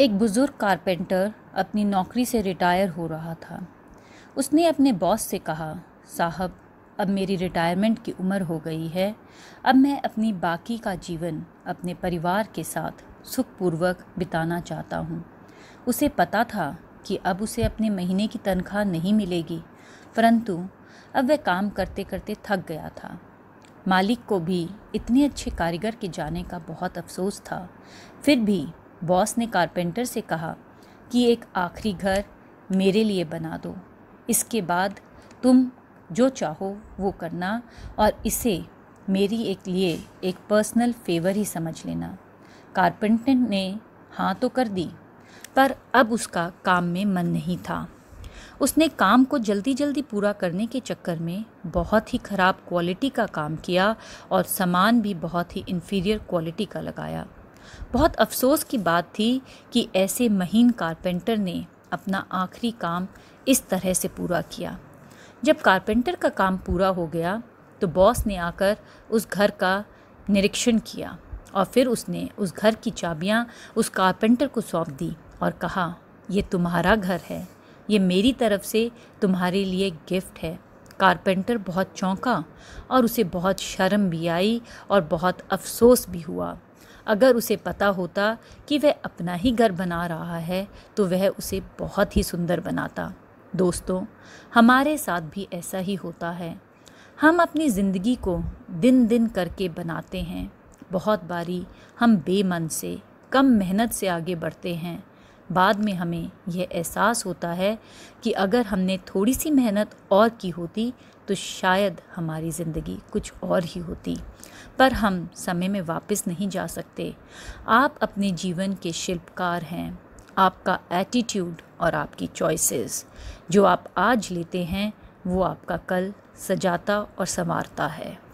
एक बुज़ुर्ग कारपेंटर अपनी नौकरी से रिटायर हो रहा था उसने अपने बॉस से कहा साहब अब मेरी रिटायरमेंट की उम्र हो गई है अब मैं अपनी बाकी का जीवन अपने परिवार के साथ सुखपूर्वक बिताना चाहता हूँ उसे पता था कि अब उसे अपने महीने की तनख्वाह नहीं मिलेगी परंतु अब वह काम करते करते थक गया था मालिक को भी इतने अच्छे कारीगर के जाने का बहुत अफसोस था फिर भी बॉस ने कारपेंटर से कहा कि एक आखिरी घर मेरे लिए बना दो इसके बाद तुम जो चाहो वो करना और इसे मेरी एक लिए एक पर्सनल फेवर ही समझ लेना कारपेंटर ने हाँ तो कर दी पर अब उसका काम में मन नहीं था उसने काम को जल्दी जल्दी पूरा करने के चक्कर में बहुत ही ख़राब क्वालिटी का काम किया और सामान भी बहुत ही इन्फीरियर क्वालिटी का लगाया बहुत अफसोस की बात थी कि ऐसे महीन कारपेंटर ने अपना आखिरी काम इस तरह से पूरा किया जब कारपेंटर का काम पूरा हो गया तो बॉस ने आकर उस घर का निरीक्षण किया और फिर उसने उस घर की चाबियाँ उस कारपेंटर को सौंप दी और कहा ये तुम्हारा घर है ये मेरी तरफ से तुम्हारे लिए गिफ्ट है कारपेंटर बहुत चौंका और उसे बहुत शर्म भी आई और बहुत अफसोस भी हुआ अगर उसे पता होता कि वह अपना ही घर बना रहा है तो वह उसे बहुत ही सुंदर बनाता दोस्तों हमारे साथ भी ऐसा ही होता है हम अपनी ज़िंदगी को दिन दिन करके बनाते हैं बहुत बारी हम बेमन से कम मेहनत से आगे बढ़ते हैं बाद में हमें यह एहसास होता है कि अगर हमने थोड़ी सी मेहनत और की होती तो शायद हमारी ज़िंदगी कुछ और ही होती पर हम समय में वापस नहीं जा सकते आप अपने जीवन के शिल्पकार हैं आपका एटीट्यूड और आपकी चॉइसेस जो आप आज लेते हैं वो आपका कल सजाता और संवारता है